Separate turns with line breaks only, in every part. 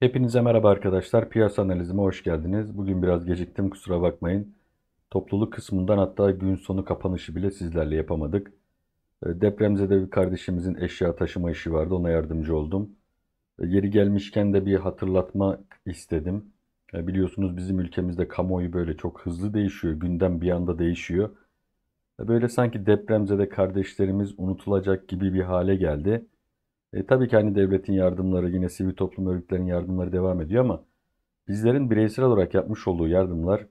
Hepinize merhaba arkadaşlar. Piyasa analizime hoş geldiniz. Bugün biraz geciktim kusura bakmayın. Topluluk kısmından hatta gün sonu kapanışı bile sizlerle yapamadık. Ee, depremzede bir kardeşimizin eşya taşıma işi vardı. Ona yardımcı oldum. Ee, yeri gelmişken de bir hatırlatma istedim. Ee, biliyorsunuz bizim ülkemizde kamuoyu böyle çok hızlı değişiyor. Gündem bir anda değişiyor. Böyle sanki depremzede kardeşlerimiz unutulacak gibi bir hale geldi. E, tabii ki hani devletin yardımları yine sivil toplum örgütlerinin yardımları devam ediyor ama bizlerin bireysel olarak yapmış olduğu yardımlar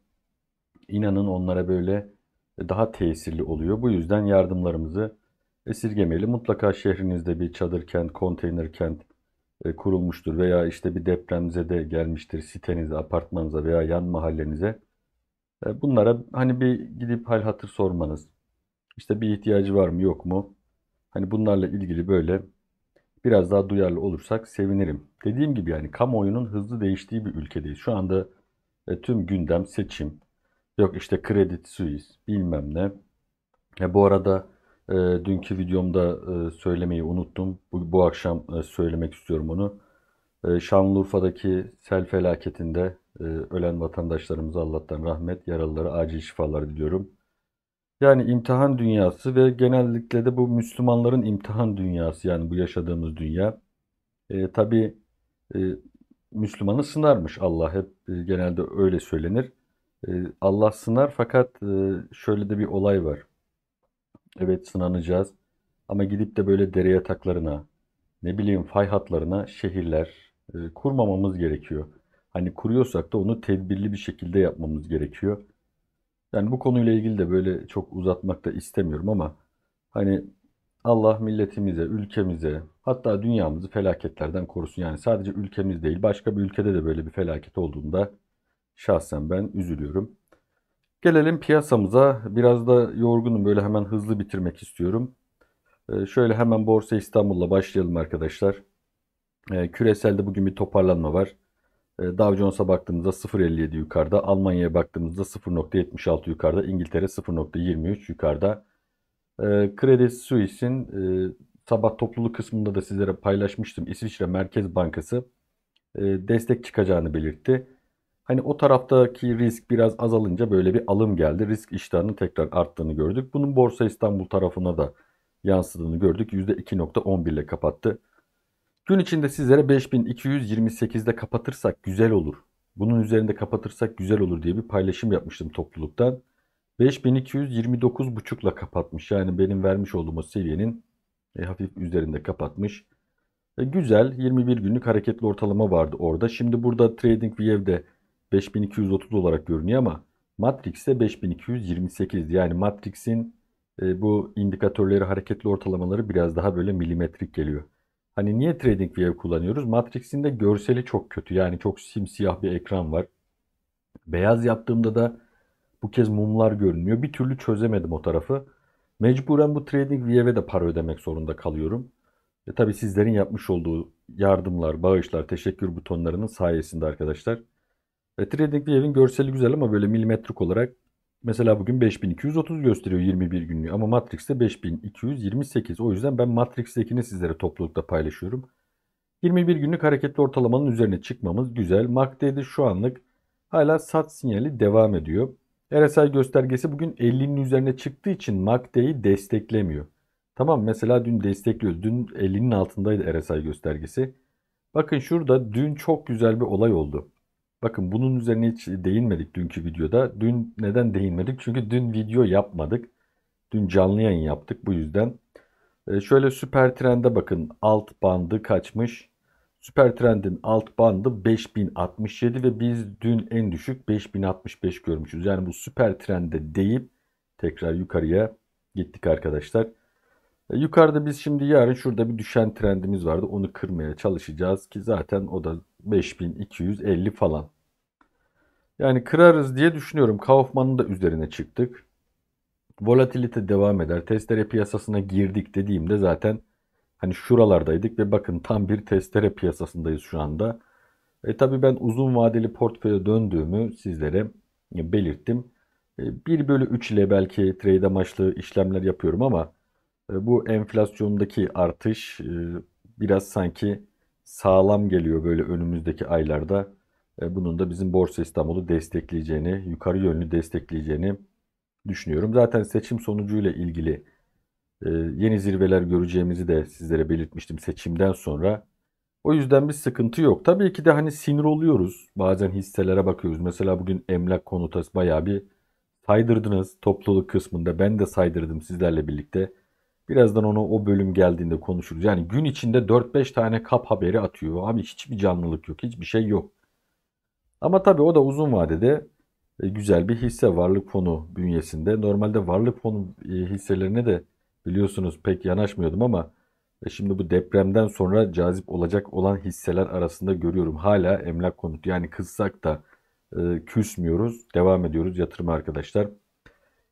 inanın onlara böyle daha tesirli oluyor. Bu yüzden yardımlarımızı esirgemeli. Mutlaka şehrinizde bir çadır kent, konteyner kent e, kurulmuştur veya işte bir depremize de gelmiştir sitenize, apartmanıza veya yan mahallenize. E, bunlara hani bir gidip hal hatır sormanız, işte bir ihtiyacı var mı yok mu? Hani bunlarla ilgili böyle biraz daha duyarlı olursak sevinirim. Dediğim gibi yani kamuoyunun hızlı değiştiği bir ülkedeyiz. Şu anda e, tüm gündem seçim. Yok işte kredi suiz bilmem ne. E, bu arada e, dünkü videomda e, söylemeyi unuttum. Bu, bu akşam e, söylemek istiyorum onu. E, Şanlıurfa'daki sel felaketinde e, ölen vatandaşlarımıza Allah'tan rahmet, yaralılara acil şifalar diliyorum. Yani imtihan dünyası ve genellikle de bu Müslümanların imtihan dünyası yani bu yaşadığımız dünya. E, tabii e, Müslümanı sınarmış Allah hep e, genelde öyle söylenir. E, Allah sınar fakat e, şöyle de bir olay var. Evet sınanacağız ama gidip de böyle dere yataklarına ne bileyim fay hatlarına şehirler e, kurmamamız gerekiyor. Hani kuruyorsak da onu tedbirli bir şekilde yapmamız gerekiyor. Yani bu konuyla ilgili de böyle çok uzatmak da istemiyorum ama hani Allah milletimize, ülkemize hatta dünyamızı felaketlerden korusun. Yani sadece ülkemiz değil başka bir ülkede de böyle bir felaket olduğunda şahsen ben üzülüyorum. Gelelim piyasamıza. Biraz da yorgunum böyle hemen hızlı bitirmek istiyorum. Ee, şöyle hemen Borsa İstanbul'la başlayalım arkadaşlar. Ee, küreselde bugün bir toparlanma var. Ee, Dow Jones'a baktığımızda 0.57 yukarıda. Almanya'ya baktığımızda 0.76 yukarıda. İngiltere 0.23 yukarıda. Ee, Kredi Suisse'in e, sabah topluluk kısmında da sizlere paylaşmıştım. İsviçre Merkez Bankası e, destek çıkacağını belirtti. Hani o taraftaki risk biraz azalınca böyle bir alım geldi. Risk iştahının tekrar arttığını gördük. Bunun Borsa İstanbul tarafına da yansıdığını gördük. %2.11 ile kapattı. Gün içinde sizlere 5228'de kapatırsak güzel olur. Bunun üzerinde kapatırsak güzel olur diye bir paylaşım yapmıştım topluluktan. 5229.5'la kapatmış. Yani benim vermiş olduğum o seviyenin e, hafif üzerinde kapatmış. E, güzel 21 günlük hareketli ortalama vardı orada. Şimdi burada Trading View'de 5230 olarak görünüyor ama Matrix'te 5228 yani Matrix'in e, bu indikatörleri hareketli ortalamaları biraz daha böyle milimetrik geliyor. Hani niye TradingView kullanıyoruz? Matrix'in de görseli çok kötü. Yani çok simsiyah bir ekran var. Beyaz yaptığımda da bu kez mumlar görünüyor. Bir türlü çözemedim o tarafı. Mecburen bu TradingView'e de para ödemek zorunda kalıyorum. E tabii sizlerin yapmış olduğu yardımlar, bağışlar, teşekkür butonlarının sayesinde arkadaşlar. Ve TradingView'in görseli güzel ama böyle milimetrik olarak Mesela bugün 5230 gösteriyor 21 günlüğü ama Matrix'te 5228. O yüzden ben Matrix'tekini sizlere toplulukta paylaşıyorum. 21 günlük hareketli ortalamanın üzerine çıkmamız güzel. MACD'de şu anlık hala sat sinyali devam ediyor. RSI göstergesi bugün 50'nin üzerine çıktığı için MACD'yi desteklemiyor. Tamam mesela dün destekliyordu, Dün 50'nin altındaydı RSI göstergesi. Bakın şurada dün çok güzel bir olay oldu. Bakın bunun üzerine hiç değinmedik dünkü videoda. Dün neden değinmedik? Çünkü dün video yapmadık. Dün canlı yayın yaptık bu yüzden. E, şöyle süper trende bakın alt bandı kaçmış. Süper trendin alt bandı 5067 ve biz dün en düşük 5065 görmüşüz. Yani bu süper trende deyip tekrar yukarıya gittik arkadaşlar. E, yukarıda biz şimdi yarın şurada bir düşen trendimiz vardı. Onu kırmaya çalışacağız ki zaten o da 5250 falan. Yani kırarız diye düşünüyorum. Kaufman'ın da üzerine çıktık. Volatilite devam eder. Testere piyasasına girdik dediğimde zaten hani şuralardaydık ve bakın tam bir testere piyasasındayız şu anda. E tabi ben uzun vadeli portföye döndüğümü sizlere e, belirttim. 1 e, bölü 3 ile belki trade amaçlı işlemler yapıyorum ama e, bu enflasyondaki artış biraz sanki sağlam geliyor böyle önümüzdeki aylarda. E, bunun da bizim Borsa İstanbul'u destekleyeceğini, yukarı yönlü destekleyeceğini düşünüyorum. Zaten seçim sonucuyla ilgili e, yeni zirveler göreceğimizi de sizlere belirtmiştim seçimden sonra. O yüzden bir sıkıntı yok. Tabii ki de hani sinir oluyoruz. Bazen hisselere bakıyoruz. Mesela bugün emlak konutası bayağı bir saydırdınız topluluk kısmında. Ben de saydırdım sizlerle birlikte. Birazdan onu o bölüm geldiğinde konuşuruz. Yani gün içinde 4-5 tane kap haberi atıyor. Abi hiçbir canlılık yok. Hiçbir şey yok. Ama tabii o da uzun vadede e, güzel bir hisse varlık fonu bünyesinde. Normalde varlık fonu e, hisselerine de biliyorsunuz pek yanaşmıyordum ama e, şimdi bu depremden sonra cazip olacak olan hisseler arasında görüyorum. Hala emlak konut yani kızsak da küsmüyoruz. Devam ediyoruz yatırım arkadaşlar.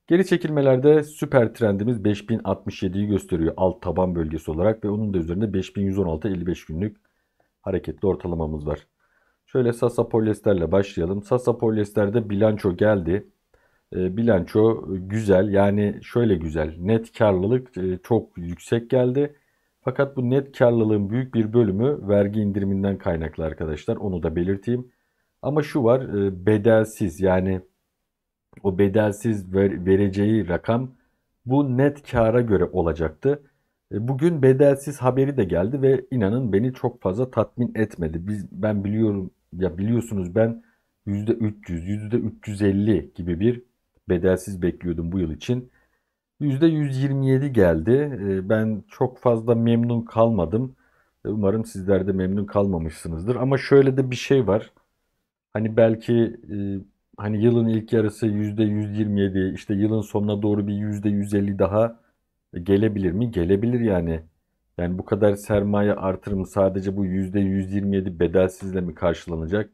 Geri çekilmelerde süper trendimiz 5067'yi gösteriyor alt taban bölgesi olarak ve onun da üzerinde 5116-55 günlük hareketli ortalamamız var. Şöyle Sasa polyesterle başlayalım. Sasa polyesterde bilanço geldi. Ee, bilanço güzel yani şöyle güzel net karlılık e, çok yüksek geldi. Fakat bu net karlılığın büyük bir bölümü vergi indiriminden kaynaklı arkadaşlar onu da belirteyim. Ama şu var e, bedelsiz yani o bedelsiz vereceği rakam bu net kara göre olacaktı. E, bugün bedelsiz haberi de geldi ve inanın beni çok fazla tatmin etmedi. Biz, ben biliyorum ya biliyorsunuz ben %300, %350 gibi bir bedelsiz bekliyordum bu yıl için. %127 geldi. Ee, ben çok fazla memnun kalmadım. Umarım sizler de memnun kalmamışsınızdır. Ama şöyle de bir şey var. Hani belki e, hani yılın ilk yarısı %127, işte yılın sonuna doğru bir %150 daha gelebilir mi? Gelebilir yani. Yani bu kadar sermaye artırımı sadece bu %127 bedelsizle mi karşılanacak?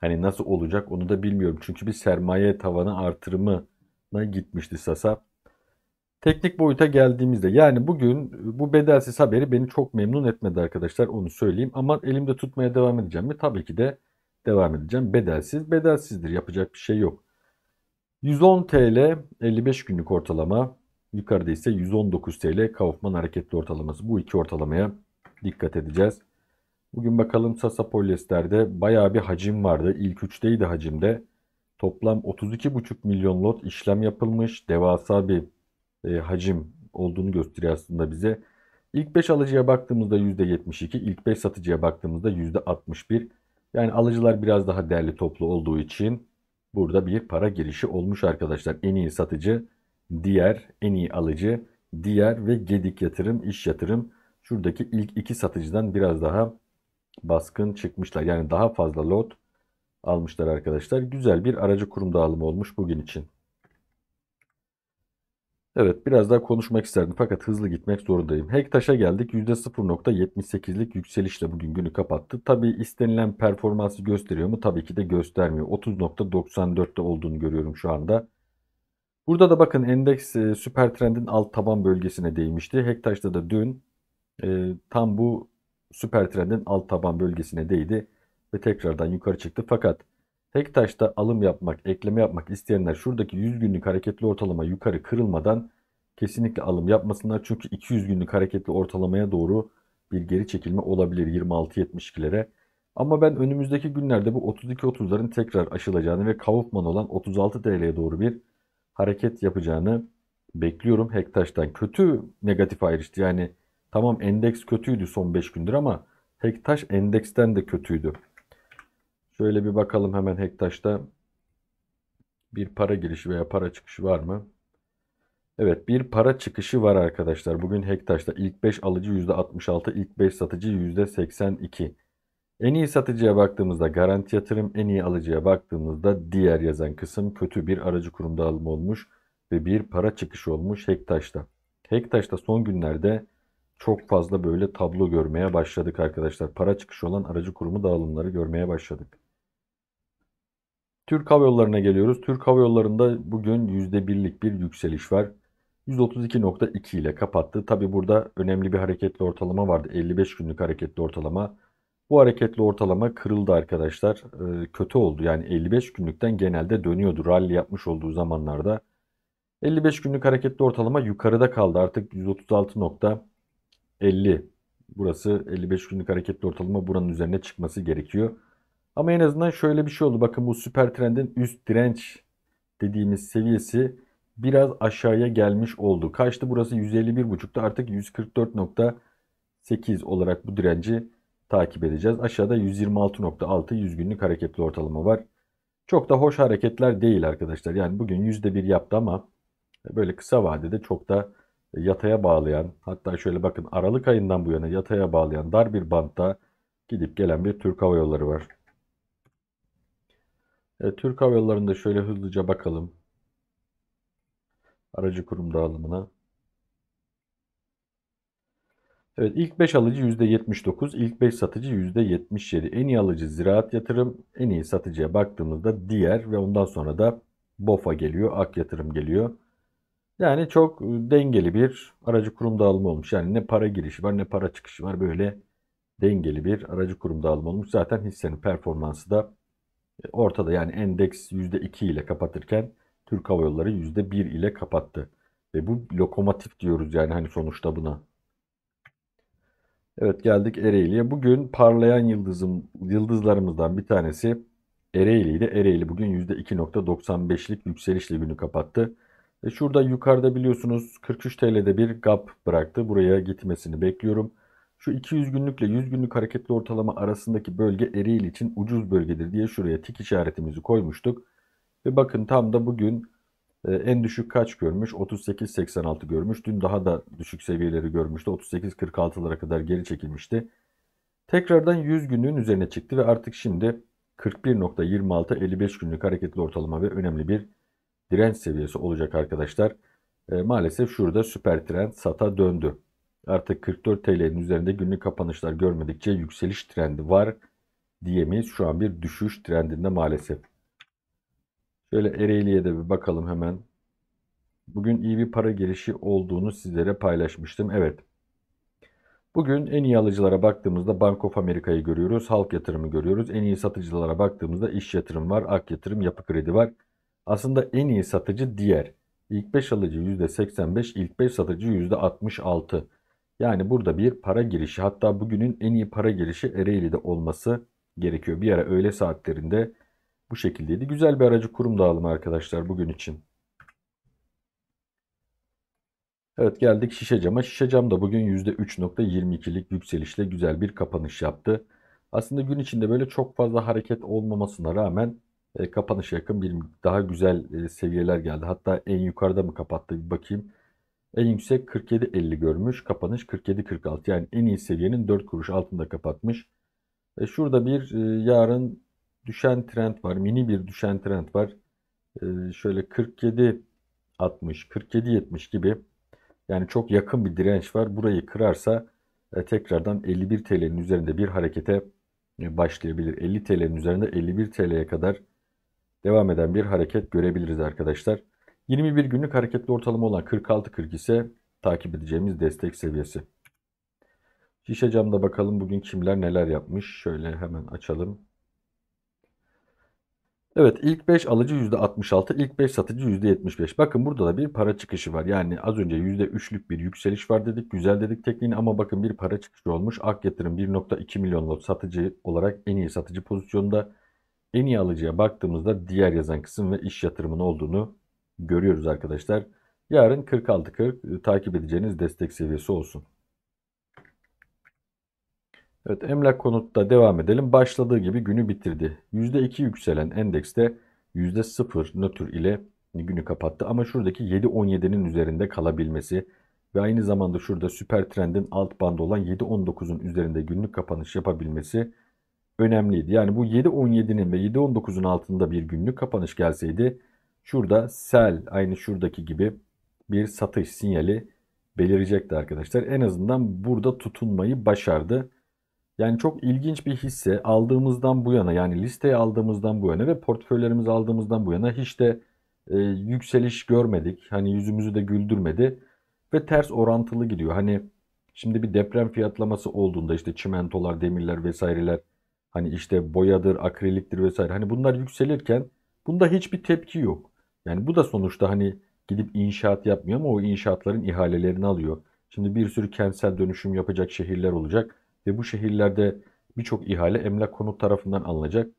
Hani nasıl olacak onu da bilmiyorum. Çünkü bir sermaye tavanı artırımına gitmişti Sasa. Teknik boyuta geldiğimizde yani bugün bu bedelsiz haberi beni çok memnun etmedi arkadaşlar onu söyleyeyim. Ama elimde tutmaya devam edeceğim mi? Tabii ki de devam edeceğim. Bedelsiz bedelsizdir yapacak bir şey yok. 110 TL 55 günlük ortalama Yukarıda ise 119 TL Kaufman hareketli ortalaması. Bu iki ortalamaya dikkat edeceğiz. Bugün bakalım Sasa Polyester'de bayağı bir hacim vardı. İlk üçteydi hacimde. Toplam 32,5 milyon lot işlem yapılmış. Devasa bir e, hacim olduğunu gösteriyor aslında bize. İlk 5 alıcıya baktığımızda %72, ilk 5 satıcıya baktığımızda %61. Yani alıcılar biraz daha değerli toplu olduğu için burada bir para girişi olmuş arkadaşlar. En iyi satıcı diğer, en iyi alıcı, diğer ve gedik yatırım, iş yatırım. Şuradaki ilk iki satıcıdan biraz daha baskın çıkmışlar. Yani daha fazla lot almışlar arkadaşlar. Güzel bir aracı kurum dağılımı olmuş bugün için. Evet biraz daha konuşmak isterdim fakat hızlı gitmek zorundayım. Hektaş'a geldik %0.78'lik yükselişle bugün günü kapattı. Tabi istenilen performansı gösteriyor mu? Tabii ki de göstermiyor. 30.94'te olduğunu görüyorum şu anda. Burada da bakın endeks e, süper trendin alt taban bölgesine değmişti. Hektaş'ta da dün e, tam bu süper trendin alt taban bölgesine değdi ve tekrardan yukarı çıktı. Fakat Hektaş'ta alım yapmak, ekleme yapmak isteyenler şuradaki 100 günlük hareketli ortalama yukarı kırılmadan kesinlikle alım yapmasınlar. Çünkü 200 günlük hareketli ortalamaya doğru bir geri çekilme olabilir 26-72'lere. Ama ben önümüzdeki günlerde bu 32-30'ların tekrar aşılacağını ve Kaufman olan 36 TL'ye doğru bir hareket yapacağını bekliyorum Hektaş'tan. Kötü negatif ayrıştı. Yani tamam endeks kötüydü son 5 gündür ama Hektaş endeksten de kötüydü. Şöyle bir bakalım hemen Hektaş'ta bir para girişi veya para çıkışı var mı? Evet bir para çıkışı var arkadaşlar. Bugün Hektaş'ta ilk 5 alıcı %66, ilk 5 satıcı %82. En iyi satıcıya baktığımızda garanti yatırım, en iyi alıcıya baktığımızda diğer yazan kısım kötü bir aracı kurumda alım olmuş ve bir para çıkışı olmuş Hektaş'ta. Hektaş'ta son günlerde çok fazla böyle tablo görmeye başladık arkadaşlar. Para çıkışı olan aracı kurumu dağılımları görmeye başladık. Türk Hava Yolları'na geliyoruz. Türk Hava Yolları'nda bugün %1'lik bir yükseliş var. 132.2 ile kapattı. Tabi burada önemli bir hareketli ortalama vardı. 55 günlük hareketli ortalama bu hareketli ortalama kırıldı arkadaşlar. E, kötü oldu. Yani 55 günlükten genelde dönüyordu rally yapmış olduğu zamanlarda. 55 günlük hareketli ortalama yukarıda kaldı. Artık 136.50. Burası 55 günlük hareketli ortalama buranın üzerine çıkması gerekiyor. Ama en azından şöyle bir şey oldu. Bakın bu süper trendin üst direnç dediğimiz seviyesi biraz aşağıya gelmiş oldu. Kaçtı burası 151.5'ta artık 144.8 olarak bu direnci takip edeceğiz. Aşağıda 126.6 100 günlük hareketli ortalama var. Çok da hoş hareketler değil arkadaşlar. Yani bugün %1 yaptı ama böyle kısa vadede çok da yataya bağlayan hatta şöyle bakın Aralık ayından bu yana yataya bağlayan dar bir bantta gidip gelen bir Türk Hava Yolları var. E, Türk Hava Yolları'nda şöyle hızlıca bakalım. Aracı kurum dağılımına. Evet ilk 5 alıcı %79, ilk 5 satıcı %77. En iyi alıcı ziraat yatırım, en iyi satıcıya baktığımızda diğer ve ondan sonra da BOFA geliyor, AK yatırım geliyor. Yani çok e, dengeli bir aracı kurum dağılımı olmuş. Yani ne para girişi var ne para çıkışı var böyle dengeli bir aracı kurum dağılımı olmuş. Zaten hissenin performansı da e, ortada yani endeks %2 ile kapatırken Türk Hava Yolları %1 ile kapattı. Ve bu lokomotif diyoruz yani hani sonuçta buna. Evet geldik Ereğli'ye. Bugün parlayan yıldızım, yıldızlarımızdan bir tanesi Ereğli'ydi. Ereğli bugün %2.95'lik yükselişle günü kapattı. E şurada yukarıda biliyorsunuz 43 TL'de bir gap bıraktı. Buraya gitmesini bekliyorum. Şu 200 günlükle 100 günlük hareketli ortalama arasındaki bölge Ereğli için ucuz bölgedir diye şuraya tik işaretimizi koymuştuk. Ve bakın tam da bugün ee, en düşük kaç görmüş? 38.86 görmüş. Dün daha da düşük seviyeleri görmüştü. 38.46'lara kadar geri çekilmişti. Tekrardan 100 günlüğün üzerine çıktı ve artık şimdi 41.26-55 günlük hareketli ortalama ve önemli bir direnç seviyesi olacak arkadaşlar. E, maalesef şurada süper trend sata döndü. Artık 44 TL'nin üzerinde günlük kapanışlar görmedikçe yükseliş trendi var diyemeyiz. Şu an bir düşüş trendinde maalesef. Şöyle Ereğli'ye de bir bakalım hemen. Bugün iyi bir para girişi olduğunu sizlere paylaşmıştım. Evet. Bugün en iyi alıcılara baktığımızda Bank of America'yı görüyoruz. Halk yatırımı görüyoruz. En iyi satıcılara baktığımızda iş yatırım var. Ak yatırım, yapı kredi var. Aslında en iyi satıcı diğer. İlk 5 alıcı %85, ilk 5 satıcı %66. Yani burada bir para girişi hatta bugünün en iyi para girişi Ereğli'de olması gerekiyor. Bir ara öğle saatlerinde bu şekildeydi. Güzel bir aracı kurum dağılımı arkadaşlar bugün için. Evet geldik şişe cama. Şişe cam da bugün %3.22'lik yükselişle güzel bir kapanış yaptı. Aslında gün içinde böyle çok fazla hareket olmamasına rağmen e, kapanışa yakın bir daha güzel e, seviyeler geldi. Hatta en yukarıda mı kapattı bir bakayım. En yüksek 47.50 görmüş. Kapanış 47.46 yani en iyi seviyenin 4 kuruş altında kapatmış. E, şurada bir e, yarın düşen trend var. Mini bir düşen trend var. Ee, şöyle 47 60, 47 70 gibi yani çok yakın bir direnç var. Burayı kırarsa e, tekrardan 51 TL'nin üzerinde bir harekete e, başlayabilir. 50 TL'nin üzerinde 51 TL'ye kadar devam eden bir hareket görebiliriz arkadaşlar. 21 günlük hareketli ortalama olan 46 46.40 ise takip edeceğimiz destek seviyesi. Şişe camda bakalım bugün kimler neler yapmış. Şöyle hemen açalım. Evet ilk 5 alıcı %66, ilk 5 satıcı %75. Bakın burada da bir para çıkışı var. Yani az önce %3'lük bir yükseliş var dedik. Güzel dedik tekniğini ama bakın bir para çıkışı olmuş. Ak yatırım 1.2 milyon lot satıcı olarak en iyi satıcı pozisyonda. En iyi alıcıya baktığımızda diğer yazan kısım ve iş yatırımın olduğunu görüyoruz arkadaşlar. Yarın 46.40 e, takip edeceğiniz destek seviyesi olsun. Evet emlak konutta devam edelim. Başladığı gibi günü bitirdi. %2 yükselen endekste %0 nötr ile günü kapattı. Ama şuradaki 7.17'nin üzerinde kalabilmesi ve aynı zamanda şurada süper trendin alt bandı olan 7.19'un üzerinde günlük kapanış yapabilmesi önemliydi. Yani bu 7.17'nin ve 7.19'un altında bir günlük kapanış gelseydi şurada sel aynı şuradaki gibi bir satış sinyali belirecekti arkadaşlar. En azından burada tutunmayı başardı. Yani çok ilginç bir hisse aldığımızdan bu yana yani listeye aldığımızdan bu yana ve portföylerimizi aldığımızdan bu yana hiç de e, yükseliş görmedik. Hani yüzümüzü de güldürmedi ve ters orantılı gidiyor. Hani şimdi bir deprem fiyatlaması olduğunda işte çimentolar, demirler vesaireler hani işte boyadır, akriliktir vesaire hani bunlar yükselirken bunda hiçbir tepki yok. Yani bu da sonuçta hani gidip inşaat yapmıyor ama o inşaatların ihalelerini alıyor. Şimdi bir sürü kentsel dönüşüm yapacak şehirler olacak ve bu şehirlerde birçok ihale emlak konut tarafından alınacak.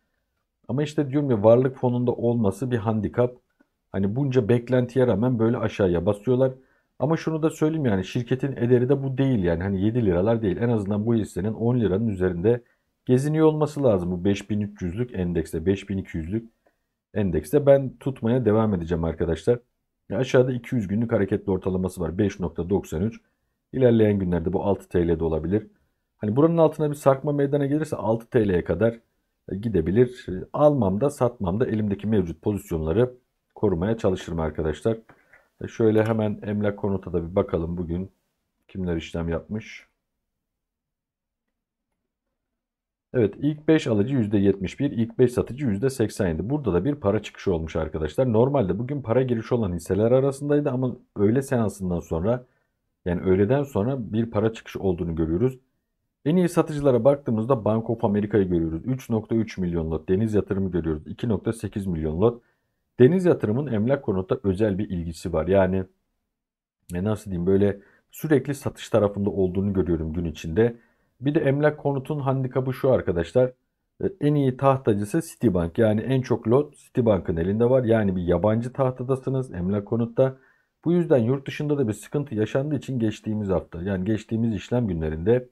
Ama işte diyorum ya varlık fonunda olması bir handikap. Hani bunca beklentiye rağmen böyle aşağıya basıyorlar. Ama şunu da söyleyeyim yani şirketin ederi de bu değil yani hani 7 liralar değil. En azından bu hissenin 10 liranın üzerinde geziniyor olması lazım bu 5300'lük endekste 5200'lük endekste ben tutmaya devam edeceğim arkadaşlar. Ya aşağıda 200 günlük hareketli ortalaması var 5.93. İlerleyen günlerde bu 6 de olabilir. Hani buranın altına bir sarkma meydana gelirse 6 TL'ye kadar e, gidebilir. E, almam da satmam da elimdeki mevcut pozisyonları korumaya çalışırım arkadaşlar. E, şöyle hemen emlak konuta da bir bakalım bugün kimler işlem yapmış. Evet ilk 5 alıcı %71, ilk 5 satıcı %87. Burada da bir para çıkışı olmuş arkadaşlar. Normalde bugün para girişi olan hisseler arasındaydı ama öğle seansından sonra yani öğleden sonra bir para çıkışı olduğunu görüyoruz. En iyi satıcılara baktığımızda Bank of America'yı görüyoruz. 3.3 milyon lot deniz yatırımı görüyoruz. 2.8 milyon lot. Deniz yatırımın emlak konutta özel bir ilgisi var. Yani ne nasıl diyeyim böyle sürekli satış tarafında olduğunu görüyorum gün içinde. Bir de emlak konutun handikapı şu arkadaşlar. E, en iyi tahtacısı Citibank. Yani en çok lot Citibank'ın elinde var. Yani bir yabancı tahtadasınız emlak konutta. Bu yüzden yurt dışında da bir sıkıntı yaşandığı için geçtiğimiz hafta yani geçtiğimiz işlem günlerinde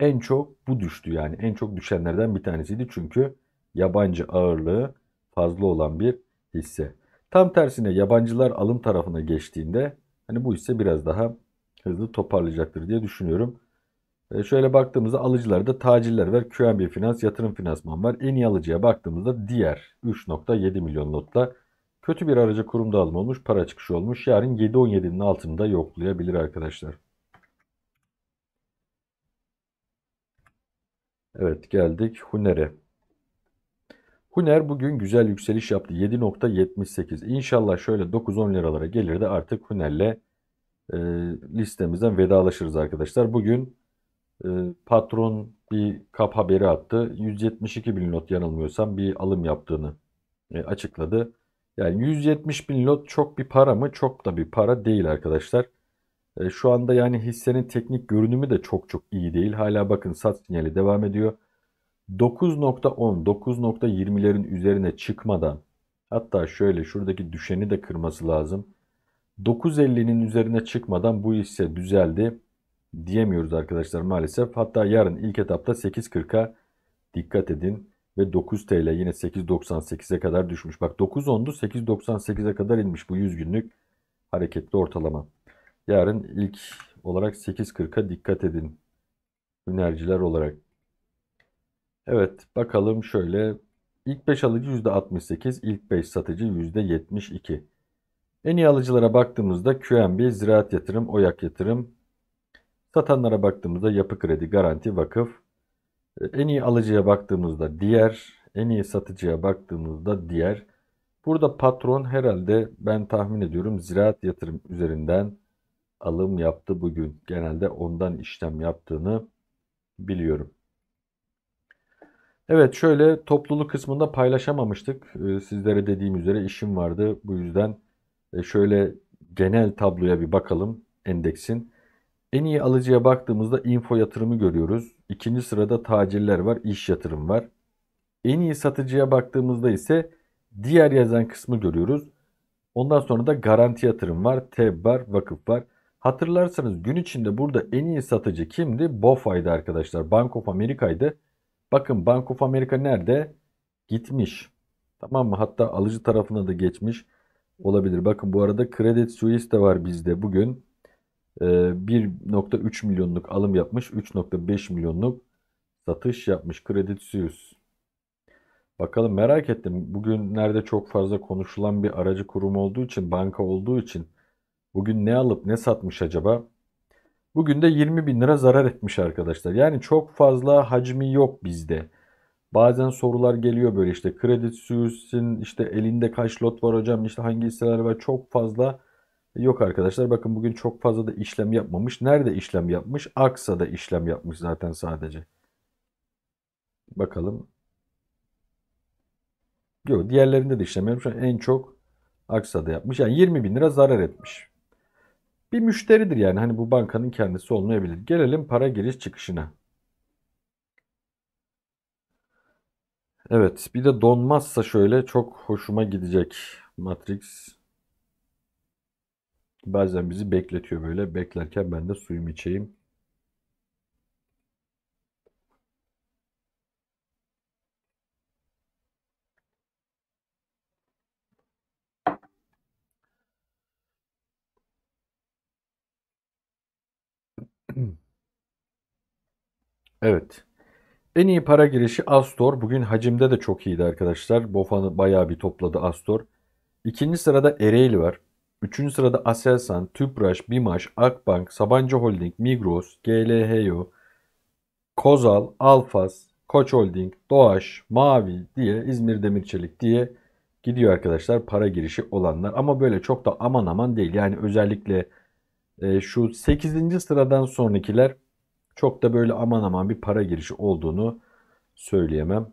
en çok bu düştü yani. En çok düşenlerden bir tanesiydi. Çünkü yabancı ağırlığı fazla olan bir hisse. Tam tersine yabancılar alım tarafına geçtiğinde hani bu hisse biraz daha hızlı toparlayacaktır diye düşünüyorum. E şöyle baktığımızda alıcılarda taciller var. QNB Finans, yatırım finansman var. En iyi alıcıya baktığımızda diğer 3.7 milyon notla kötü bir aracı kurumda alım olmuş, para çıkışı olmuş. Yarın 7.17'nin altında yoklayabilir arkadaşlar. Evet geldik Huner'e. Huner bugün güzel yükseliş yaptı. 7.78. İnşallah şöyle 9-10 liralara gelir de artık Huner'le e, listemizden vedalaşırız arkadaşlar. Bugün e, patron bir kap haberi attı. 172 bin lot yanılmıyorsam bir alım yaptığını e, açıkladı. Yani 170 bin lot çok bir para mı? Çok da bir para değil arkadaşlar. E, şu anda yani hissenin teknik görünümü de çok çok iyi değil. Hala bakın sat sinyali devam ediyor. 9.10, 9.20'lerin üzerine çıkmadan hatta şöyle şuradaki düşeni de kırması lazım. 9.50'nin üzerine çıkmadan bu hisse düzeldi diyemiyoruz arkadaşlar maalesef. Hatta yarın ilk etapta 8.40'a dikkat edin ve 9 TL yine 8.98'e kadar düşmüş. Bak 9.10'du 8.98'e kadar inmiş bu 100 günlük hareketli ortalama. Yarın ilk olarak 8.40'a dikkat edin. Hünerciler olarak. Evet bakalım şöyle. İlk 5 alıcı %68, ilk 5 satıcı %72. En iyi alıcılara baktığımızda QNB, Ziraat Yatırım, Oyak Yatırım. Satanlara baktığımızda Yapı Kredi, Garanti, Vakıf. Ee, en iyi alıcıya baktığımızda diğer, en iyi satıcıya baktığımızda diğer. Burada patron herhalde ben tahmin ediyorum Ziraat Yatırım üzerinden alım yaptı bugün. Genelde ondan işlem yaptığını biliyorum. Evet şöyle topluluk kısmında paylaşamamıştık. Ee, sizlere dediğim üzere işim vardı. Bu yüzden e, şöyle genel tabloya bir bakalım endeksin. En iyi alıcıya baktığımızda info yatırımı görüyoruz. İkinci sırada tacirler var, iş yatırım var. En iyi satıcıya baktığımızda ise diğer yazan kısmı görüyoruz. Ondan sonra da garanti yatırım var, TEB var, vakıf var. Hatırlarsanız gün içinde burada en iyi satıcı kimdi? BOFA'ydı arkadaşlar. Bank of America'ydı. Bakın Bank of America nerede? Gitmiş. Tamam mı? Hatta alıcı tarafına da geçmiş olabilir. Bakın bu arada Credit Suisse de var bizde bugün. 1.3 ee, milyonluk alım yapmış. 3.5 milyonluk satış yapmış Credit Suisse. Bakalım merak ettim. bugün nerede çok fazla konuşulan bir aracı kurum olduğu için, banka olduğu için Bugün ne alıp ne satmış acaba? Bugün de 20 bin lira zarar etmiş arkadaşlar. Yani çok fazla hacmi yok bizde. Bazen sorular geliyor böyle işte kredi süresinin işte elinde kaç lot var hocam işte hangi hisseler var çok fazla yok arkadaşlar. Bakın bugün çok fazla da işlem yapmamış. Nerede işlem yapmış? Aksa'da işlem yapmış zaten sadece. Bakalım. Yok diğerlerinde de işlem yapmış. En çok Aksa'da yapmış. Yani 20 bin lira zarar etmiş bir müşteridir yani. Hani bu bankanın kendisi olmayabilir. Gelelim para giriş çıkışına. Evet bir de donmazsa şöyle çok hoşuma gidecek Matrix. Bazen bizi bekletiyor böyle. Beklerken ben de suyumu içeyim. Evet. En iyi para girişi Astor. Bugün hacimde de çok iyiydi arkadaşlar. Bofan'ı bayağı bir topladı Astor. İkinci sırada Ereğli var. Üçüncü sırada Aselsan, Tüpraş, Bimaş, Akbank, Sabancı Holding, Migros, GLHYO, Kozal, Alfas, Koç Holding, Doğaş, Mavi diye İzmir Demir Çelik diye gidiyor arkadaşlar para girişi olanlar. Ama böyle çok da aman aman değil. Yani özellikle e, şu 8. sıradan sonrakiler çok da böyle aman aman bir para girişi olduğunu söyleyemem.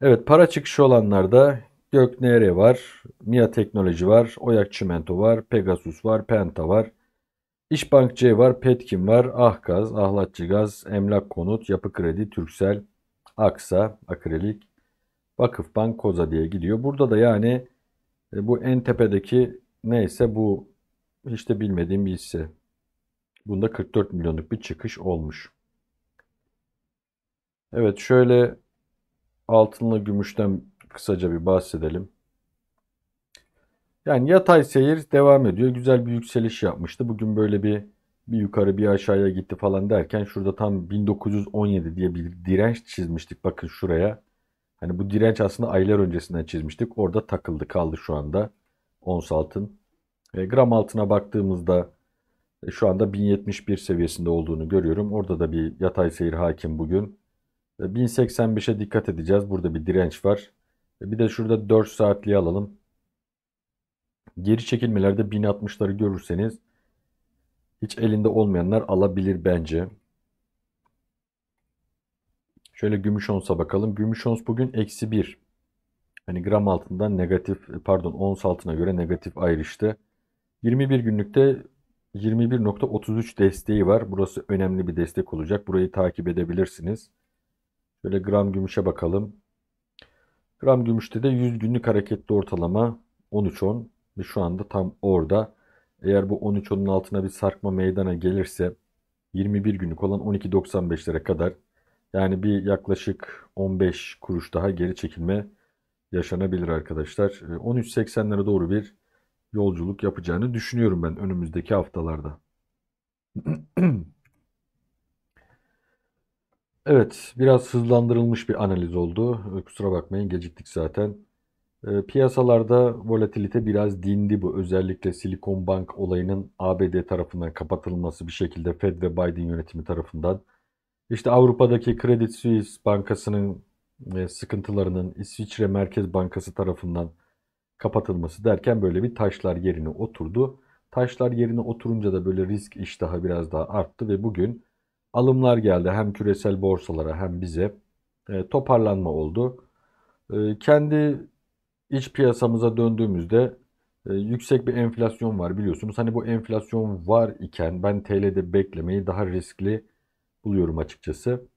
Evet para çıkışı olanlarda Göknere var, MIA Teknoloji var, Oyak Çimento var, Pegasus var, Penta var. İşbank C var, Petkim var, Ahgaz, Ahlatçı Gaz, Emlak Konut, Yapı Kredi, Türksel, Aksa, Akrilik, Vakıfbank, Koza diye gidiyor. Burada da yani e, bu en tepedeki neyse bu işte bilmediğim bir hisse. Bunda 44 milyonluk bir çıkış olmuş. Evet şöyle altınla gümüşten kısaca bir bahsedelim. Yani yatay seyir devam ediyor. Güzel bir yükseliş yapmıştı. Bugün böyle bir bir yukarı bir aşağıya gitti falan derken şurada tam 1917 diye bir direnç çizmiştik. Bakın şuraya. Hani bu direnç aslında aylar öncesinden çizmiştik. Orada takıldı kaldı şu anda ons altın. E, gram altına baktığımızda e, şu anda 1071 seviyesinde olduğunu görüyorum. Orada da bir yatay seyir hakim bugün. 1085'e dikkat edeceğiz. Burada bir direnç var. E, bir de şurada 4 saatliği alalım. Geri çekilmelerde 1060'ları görürseniz hiç elinde olmayanlar alabilir bence. Şöyle gümüş onsa bakalım. Gümüş ons bugün eksi 1. Hani gram altından negatif pardon ons altına göre negatif ayrıştı. 21 günlükte 21.33 desteği var. Burası önemli bir destek olacak. Burayı takip edebilirsiniz. Şöyle gram gümüşe bakalım. Gram gümüşte de 100 günlük hareketli ortalama 13.10 ve şu anda tam orada. Eğer bu 13.10'un altına bir sarkma meydana gelirse 21 günlük olan 12.95'lere kadar yani bir yaklaşık 15 kuruş daha geri çekilme yaşanabilir arkadaşlar. 13.80'lere e, doğru bir yolculuk yapacağını düşünüyorum ben önümüzdeki haftalarda. Evet, biraz hızlandırılmış bir analiz oldu. Ee, kusura bakmayın geciktik zaten. Ee, piyasalarda volatilite biraz dindi bu. Özellikle Silikon Bank olayının ABD tarafından kapatılması bir şekilde Fed ve Biden yönetimi tarafından. İşte Avrupa'daki Credit Suisse Bankası'nın e, sıkıntılarının İsviçre Merkez Bankası tarafından kapatılması derken böyle bir taşlar yerine oturdu. Taşlar yerine oturunca da böyle risk iştahı biraz daha arttı ve bugün alımlar geldi hem küresel borsalara hem bize e, toparlanma oldu. E, kendi iç piyasamıza döndüğümüzde e, yüksek bir enflasyon var biliyorsunuz. Hani bu enflasyon var iken ben TL'de beklemeyi daha riskli buluyorum açıkçası.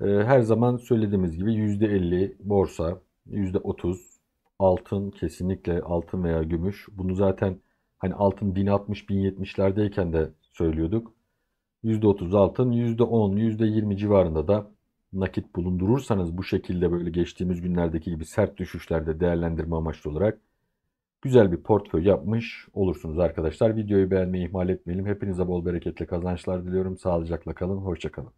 E, her zaman söylediğimiz gibi %50 borsa, %30 altın kesinlikle altın veya gümüş. Bunu zaten hani altın 1060-1070'lerdeyken de söylüyorduk. %30 altın, %10, %20 civarında da nakit bulundurursanız bu şekilde böyle geçtiğimiz günlerdeki gibi sert düşüşlerde değerlendirme amaçlı olarak güzel bir portföy yapmış olursunuz arkadaşlar. Videoyu beğenmeyi ihmal etmeyelim. Hepinize bol bereketli kazançlar diliyorum. Sağlıcakla kalın, hoşçakalın.